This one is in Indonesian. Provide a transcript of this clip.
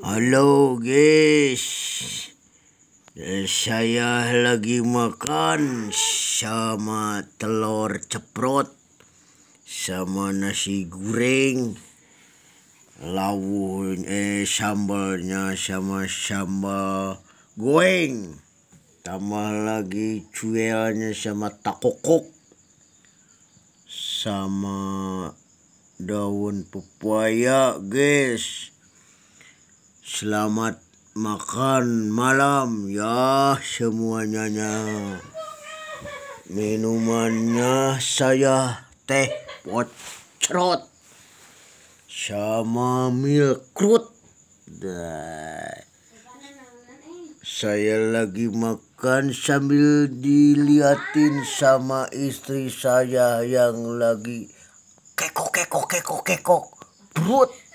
Halo guys eh, Saya lagi makan sama telur ceprot Sama nasi goreng Lawun eh sambalnya sama sambal goreng Tambah lagi cuelnya sama takokok sama daun pepaya guys Selamat makan malam ya semuanya. Minumannya saya teh pocrot sama milk root. Saya lagi makan sambil diliatin sama istri saya yang lagi kekok kekok kekok kekok brut.